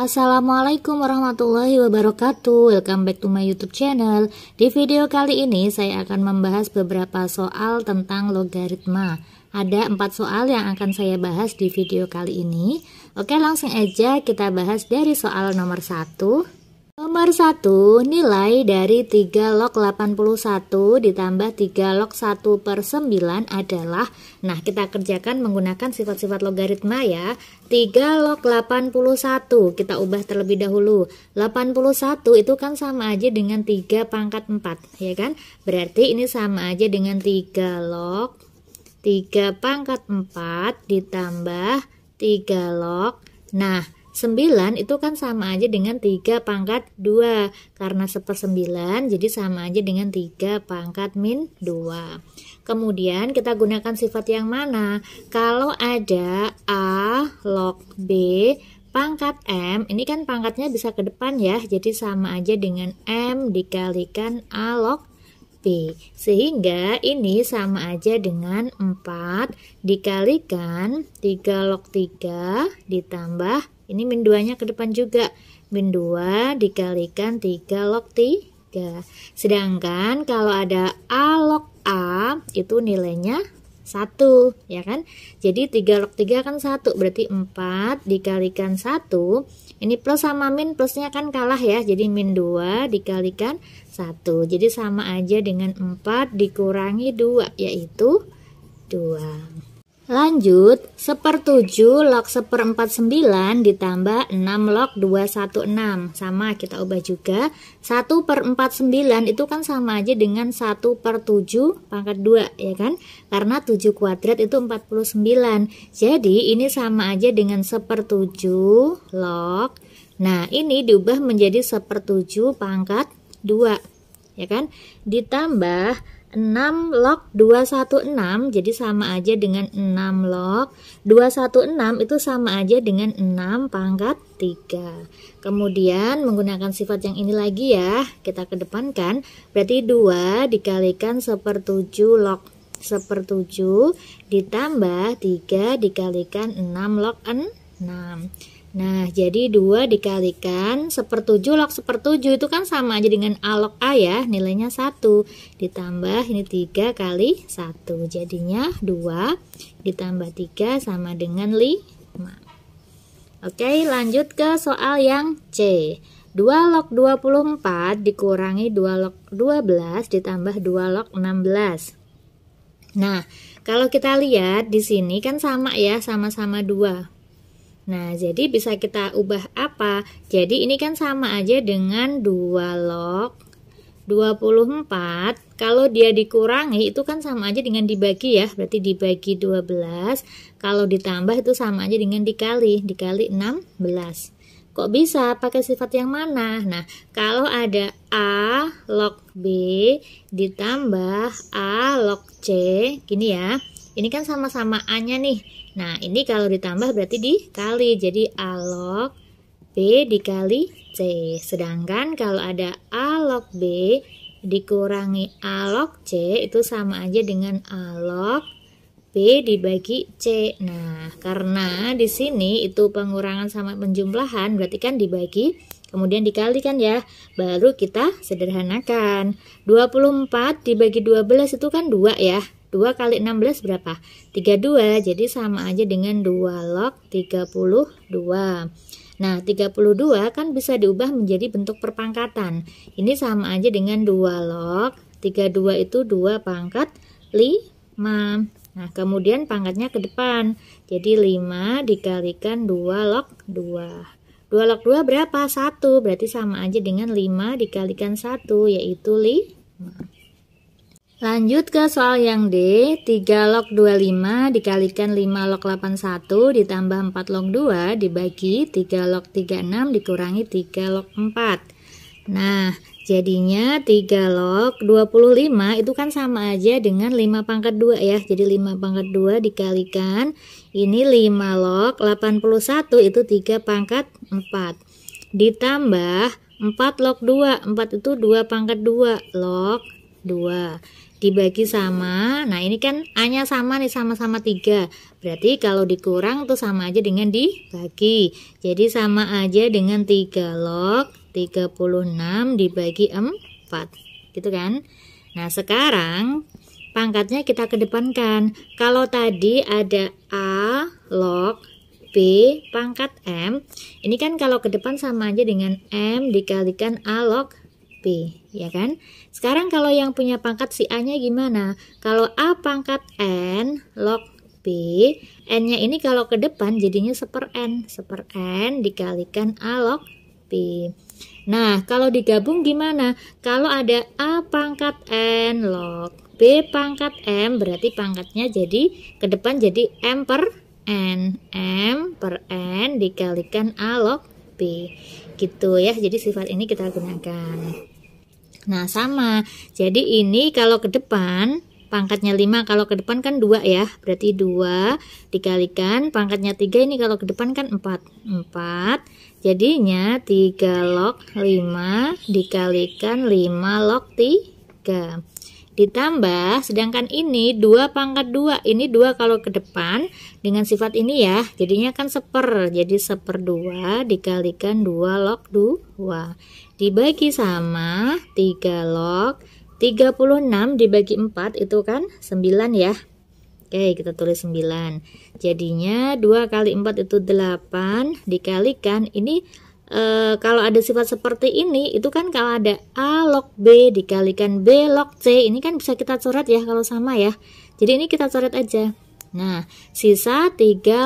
Assalamualaikum warahmatullahi wabarakatuh Welcome back to my youtube channel Di video kali ini saya akan membahas beberapa soal tentang logaritma Ada empat soal yang akan saya bahas di video kali ini Oke langsung aja kita bahas dari soal nomor 1 Nomor 1, nilai dari 3 log 81 ditambah 3 log 1 per 9 adalah Nah, kita kerjakan menggunakan sifat-sifat logaritma ya 3 log 81, kita ubah terlebih dahulu 81 itu kan sama aja dengan 3 pangkat 4, ya kan? Berarti ini sama aja dengan 3 log 3 pangkat 4 ditambah 3 log Nah, 9 itu kan sama aja dengan 3 pangkat 2 karena 1 per 9 jadi sama aja dengan 3 pangkat min 2 kemudian kita gunakan sifat yang mana kalau ada A log B pangkat M ini kan pangkatnya bisa ke depan ya jadi sama aja dengan M dikalikan A log B sehingga ini sama aja dengan 4 dikalikan 3 log 3 ditambah ini min 2-nya ke depan juga. Min 2 dikalikan 3 log 3. Sedangkan kalau ada A log A itu nilainya 1, ya kan? Jadi 3 log 3 kan 1, berarti 4 dikalikan 1. Ini plus sama min, plusnya kan kalah ya. Jadi min 2 dikalikan 1. Jadi sama aja dengan 4 dikurangi 2, yaitu 2. Lanjut, 7 log seperempat sembilan ditambah 6 log 216. Sama, kita ubah juga. 1 per 49 itu kan sama aja dengan 1 per 7 pangkat 2, ya kan? Karena 7 kuadrat itu 49. Jadi, ini sama aja dengan 7 log. Nah, ini diubah menjadi sepertujuh pangkat 2, ya kan? Ditambah 6 log 216 jadi sama aja dengan 6 log 216 itu sama aja dengan 6 pangkat 3 kemudian menggunakan sifat yang ini lagi ya kita kedepankan berarti 2 dikalikan 7 log 7 ditambah 3 dikalikan 6 log 6 Nah, jadi 2 dikalikan 1 per 7 log 1 per 7 itu kan sama aja dengan A log A ya, nilainya 1. Ditambah ini 3 kali 1, jadinya 2 ditambah 3 sama dengan 5. Oke, lanjut ke soal yang C. 2 log 24 dikurangi 2 log 12 ditambah 2 log 16. Nah, kalau kita lihat di sini kan sama ya, sama-sama 2. Nah, jadi bisa kita ubah apa? Jadi ini kan sama aja dengan 2 log 24. Kalau dia dikurangi itu kan sama aja dengan dibagi ya, berarti dibagi 12. Kalau ditambah itu sama aja dengan dikali, dikali 16. Kok bisa pakai sifat yang mana? Nah, kalau ada A log B ditambah A log C, gini ya. Ini kan sama-sama A-nya nih. Nah, ini kalau ditambah berarti dikali. Jadi A log B dikali C. Sedangkan kalau ada A log B dikurangi A log C itu sama aja dengan A log B dibagi C. Nah, karena di sini itu pengurangan sama penjumlahan berarti kan dibagi kemudian dikalikan ya. Baru kita sederhanakan. 24 dibagi 12 itu kan 2 ya. 2 kali 16 berapa? 32, jadi sama aja dengan 2 log 32. Nah, 32 kan bisa diubah menjadi bentuk perpangkatan. Ini sama aja dengan 2 log, 32 itu 2 pangkat 5. Nah, kemudian pangkatnya ke depan. Jadi 5 dikalikan 2 log 2. 2 log 2 berapa? 1, berarti sama aja dengan 5 dikalikan 1, yaitu 5. Lanjut ke soal yang D, 3 log 25 dikalikan 5 log 81 ditambah 4 log 2 dibagi 3 log 36 dikurangi 3 log 4. Nah, jadinya 3 log 25 itu kan sama aja dengan 5 pangkat 2 ya. Jadi 5 pangkat 2 dikalikan ini 5 log 81 itu 3 pangkat 4. Ditambah 4 log 2, 4 itu 2 pangkat 2 log 2 dibagi sama. Nah, ini kan A-nya sama nih sama-sama 3. Berarti kalau dikurang tuh sama aja dengan dibagi. Jadi sama aja dengan 3 log 36 dibagi 4. Gitu kan? Nah, sekarang pangkatnya kita kedepankan. Kalau tadi ada A log B pangkat M, ini kan kalau kedepan sama aja dengan M dikalikan A log B, ya kan? Sekarang kalau yang punya pangkat si A-nya gimana? Kalau A pangkat N log B, N-nya ini kalau ke depan jadinya seper N. Seper N dikalikan A log B. Nah, kalau digabung gimana? Kalau ada A pangkat N log B pangkat M, berarti pangkatnya jadi ke depan jadi M per N. M per N dikalikan A log B. Gitu ya, jadi sifat ini kita gunakan. Nah, sama. Jadi ini kalau ke depan pangkatnya 5 kalau ke depan kan 2 ya. Berarti 2 dikalikan pangkatnya 3 ini kalau ke depan kan 4. 4. Jadinya 3 log 5 dikalikan 5 log 3. Ditambah sedangkan ini 2 pangkat 2. Ini 2 kalau ke depan dengan sifat ini ya. Jadinya kan seper. Jadi seper 2 dikalikan 2 log 2 dibagi sama 3 log 36 dibagi 4 itu kan 9 ya Oke kita tulis 9 Jadinya 2 kali 4 itu 8 Dikalikan ini e, kalau ada sifat seperti ini Itu kan kalau ada A log B dikalikan B log C Ini kan bisa kita coret ya kalau sama ya Jadi ini kita coret aja Nah sisa 3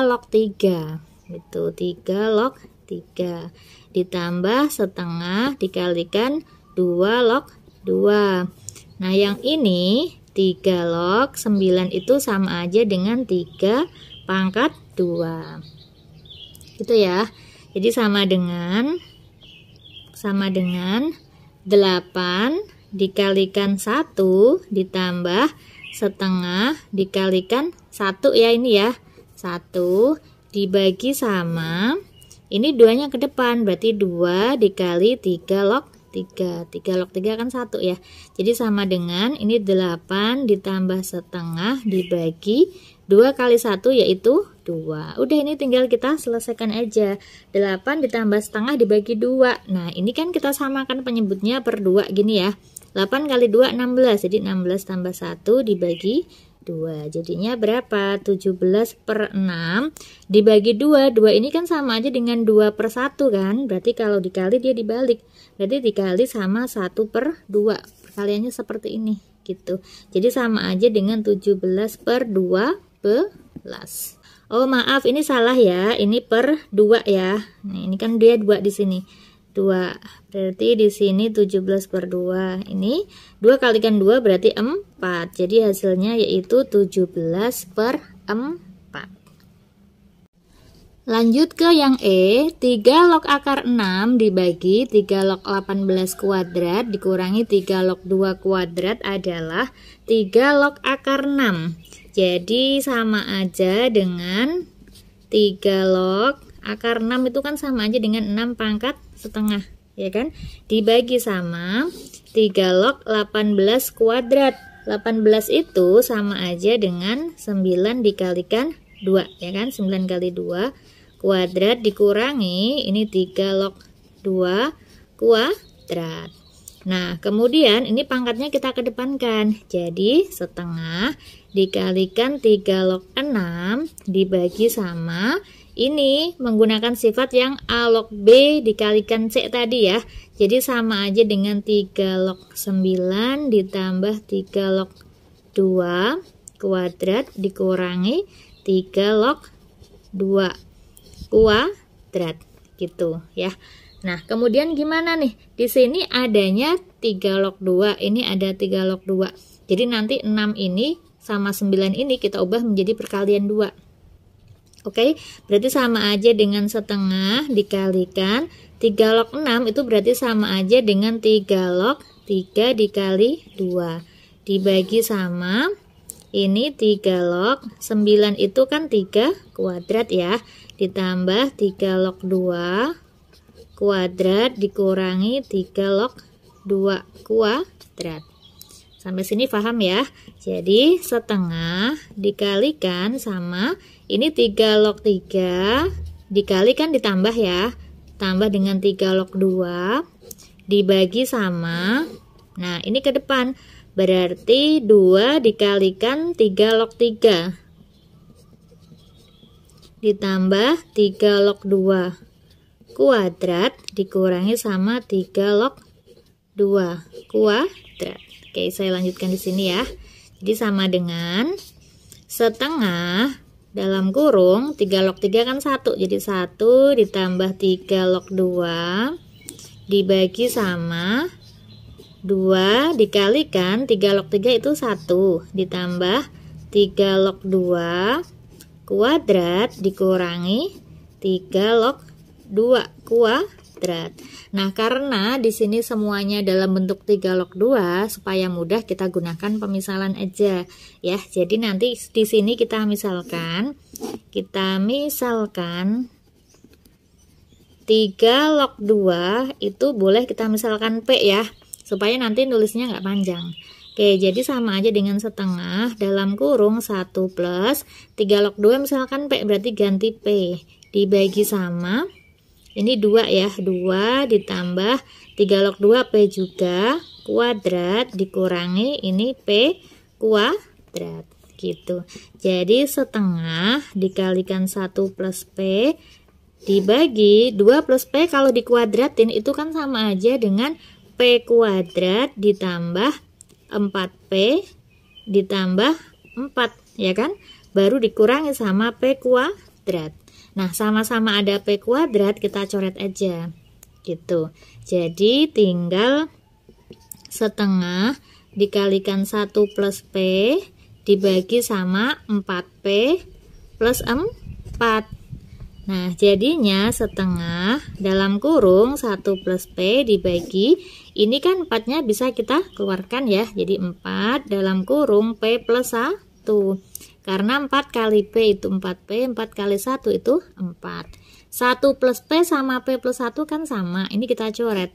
log 3 Itu 3 log 3 ditambah setengah dikalikan 2 log 2. Nah, yang ini 3 log 9 itu sama aja dengan 3 pangkat 2. Gitu ya. Jadi sama dengan sama dengan 8 dikalikan 1 ditambah setengah dikalikan 1 ya ini ya. 1 dibagi sama ini duanya ke depan, berarti 2 dikali 3 log 3. 3 log 3 kan 1 ya. Jadi sama dengan ini 8 ditambah setengah dibagi 2 kali 1 yaitu 2. Udah ini tinggal kita selesaikan aja. 8 ditambah setengah dibagi 2. Nah ini kan kita samakan penyebutnya per 2 gini ya. 8 kali 2 16. Jadi 16 tambah 1 dibagi 2 jadinya berapa 17 per 6 dibagi 2 2 ini kan sama aja dengan 2 per 1 kan berarti kalau dikali dia dibalik berarti dikali sama 1 per 2 perkaliannya seperti ini gitu jadi sama aja dengan 17 per 2 belas Oh maaf ini salah ya ini per 2 ya nah, ini kan dia 2 di sini 2. Berarti di sini 17 per 2. Ini 2 kalikan 2 berarti 4. Jadi hasilnya yaitu 17 per 4. Lanjut ke yang E. 3 log akar 6 dibagi 3 log 18 kuadrat dikurangi 3 log 2 kuadrat adalah 3 log akar 6. Jadi sama aja dengan 3 log akar 6 itu kan sama aja dengan 6 pangkat setengah ya kan dibagi sama 3 log 18 kuadrat 18 itu sama aja dengan 9 dikalikan 2 ya kan 9 kali 2 kuadrat dikurangi ini 3 log 2 kuadrat Nah, kemudian ini pangkatnya kita kedepankan. Jadi, setengah dikalikan 3 log 6 dibagi sama ini menggunakan sifat yang A log B dikalikan C tadi ya. Jadi sama aja dengan 3 log 9 ditambah 3 log 2 kuadrat dikurangi 3 log 2 kuadrat gitu ya. Nah, kemudian gimana nih? Di sini adanya 3 log 2, ini ada 3 log 2. Jadi nanti 6 ini sama 9 ini kita ubah menjadi perkalian 2. Oke, okay? berarti sama aja dengan setengah dikalikan 3 log 6 itu berarti sama aja dengan 3 log 3 dikali 2 dibagi sama ini 3 log 9 itu kan 3 kuadrat ya ditambah 3 log 2 kuadrat dikurangi 3 log 2 kuadrat Sampai sini paham ya? Jadi setengah dikalikan sama ini 3 log 3 dikalikan ditambah ya. Tambah dengan 3 log 2 dibagi sama. Nah, ini ke depan. Berarti 2 dikalikan 3 log 3 ditambah 3 log 2 kuadrat dikurangi sama 3 log 2 kuadrat Oke, saya lanjutkan di sini ya. Jadi sama dengan setengah dalam kurung 3 log 3 kan 1. Jadi 1 ditambah 3 log 2 dibagi sama 2 dikalikan 3 log 3 itu 1 ditambah 3 log 2 kuadrat dikurangi 3 log 2 kuadrat kuadrat. Nah, karena di sini semuanya dalam bentuk 3 log 2, supaya mudah kita gunakan pemisalan aja ya. Jadi nanti di sini kita misalkan kita misalkan 3 log 2 itu boleh kita misalkan P ya, supaya nanti nulisnya nggak panjang. Oke, jadi sama aja dengan setengah dalam kurung 1 plus 3 log 2 misalkan P berarti ganti P dibagi sama ini dua ya dua ditambah 3 log 2 P juga kuadrat dikurangi ini P kuadrat gitu jadi setengah dikalikan 1 plus P dibagi 2 plus P kalau dikuadratin itu kan sama aja dengan P kuadrat ditambah 4P ditambah 4 ya kan baru dikurangi sama P kuadrat Nah, sama-sama ada P kuadrat, kita coret aja. Gitu. Jadi, tinggal setengah dikalikan 1 plus P dibagi sama 4P plus 4. Nah, jadinya setengah dalam kurung 1 plus P dibagi, ini kan 4-nya bisa kita keluarkan ya, jadi 4 dalam kurung P plus 1. Karena 4 kali P itu 4P, 4 kali 1 itu 4. 1 plus P sama P plus 1 kan sama. Ini kita coret.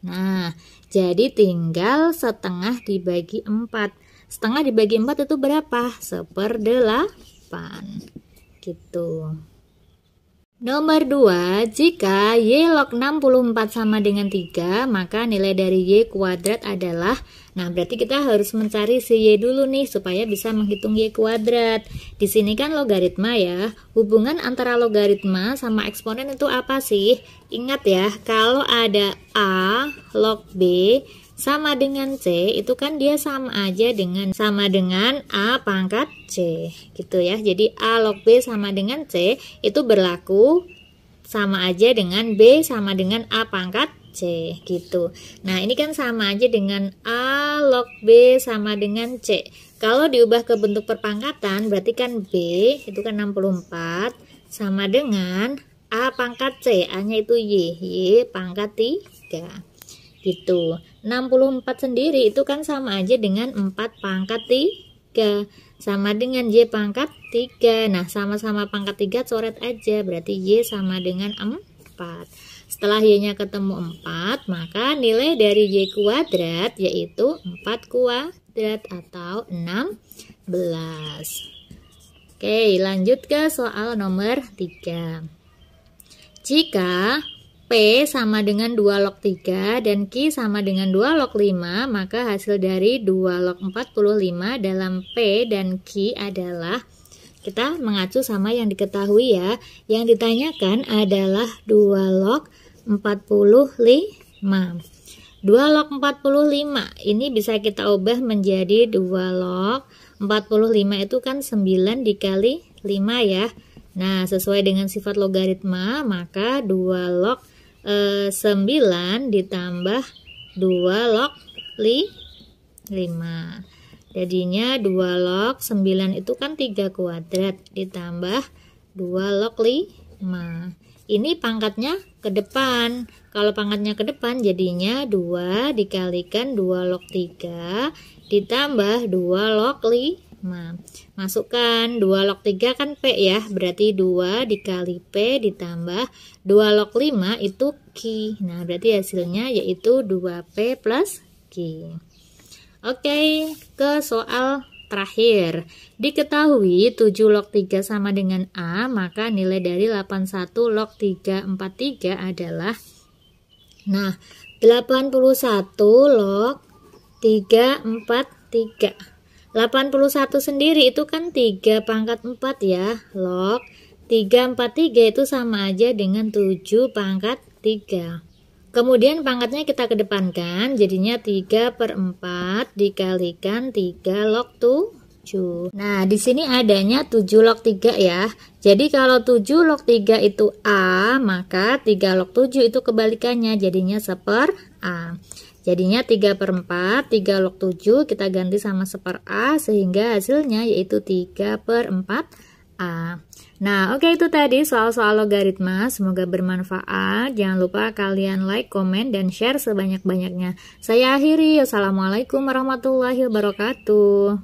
Nah, jadi tinggal setengah dibagi 4. Setengah dibagi 4 itu berapa? Seperdelapan. Gitu. Nomor 2, jika Y log 64 sama dengan 3, maka nilai dari Y kuadrat adalah Nah, berarti kita harus mencari si Y dulu nih supaya bisa menghitung Y kuadrat. Di sini kan logaritma ya. Hubungan antara logaritma sama eksponen itu apa sih? Ingat ya, kalau ada A log B sama dengan C itu kan dia sama aja dengan sama dengan A pangkat C gitu ya jadi A log B sama dengan C itu berlaku sama aja dengan B sama dengan A pangkat C gitu nah ini kan sama aja dengan A log B sama dengan C kalau diubah ke bentuk perpangkatan berarti kan B itu kan 64 sama dengan A pangkat C A nya itu Y Y pangkat 3 gitu. 64 sendiri itu kan sama aja dengan 4 pangkat 3 sama dengan Y pangkat 3. Nah, sama-sama pangkat 3 coret aja, berarti Y sama dengan 4. Setelah Y-nya ketemu 4, maka nilai dari Y kuadrat yaitu 4 kuadrat atau 16. Oke, lanjut ke soal nomor 3. Jika P sama dengan 2 log 3 dan Q sama dengan 2 log 5, maka hasil dari 2 log 45 dalam P dan Q adalah kita mengacu sama yang diketahui ya. Yang ditanyakan adalah 2 log 45. 2 log 45 ini bisa kita ubah menjadi 2 log 45 itu kan 9 dikali 5 ya. Nah, sesuai dengan sifat logaritma, maka 2 log e, eh, 9 ditambah 2 log li, 5 jadinya 2 log 9 itu kan 3 kuadrat ditambah 2 log 5 ini pangkatnya ke depan kalau pangkatnya ke depan jadinya 2 dikalikan 2 log 3 ditambah 2 log 5 Nah, masukkan 2 log 3 kan P ya, berarti 2 dikali P ditambah 2 log 5 itu Q. Nah, berarti hasilnya yaitu 2P plus Q. Oke, ke soal terakhir. Diketahui 7 log 3 sama dengan A, maka nilai dari 81 log 3 43 adalah Nah, 81 log 343. 81 sendiri itu kan 3 pangkat 4 ya. Log 3 4 3 itu sama aja dengan 7 pangkat 3. Kemudian pangkatnya kita kedepankan, jadinya 3 per 4 dikalikan 3 log 7. Nah, di sini adanya 7 log 3 ya. Jadi kalau 7 log 3 itu A, maka 3 log 7 itu kebalikannya, jadinya seper A. Jadinya 3 per 4, 3 log 7 kita ganti sama 1 per A sehingga hasilnya yaitu 3 per 4 A. Nah oke okay, itu tadi soal-soal logaritma, semoga bermanfaat. Jangan lupa kalian like, komen, dan share sebanyak-banyaknya. Saya akhiri, wassalamualaikum warahmatullahi wabarakatuh.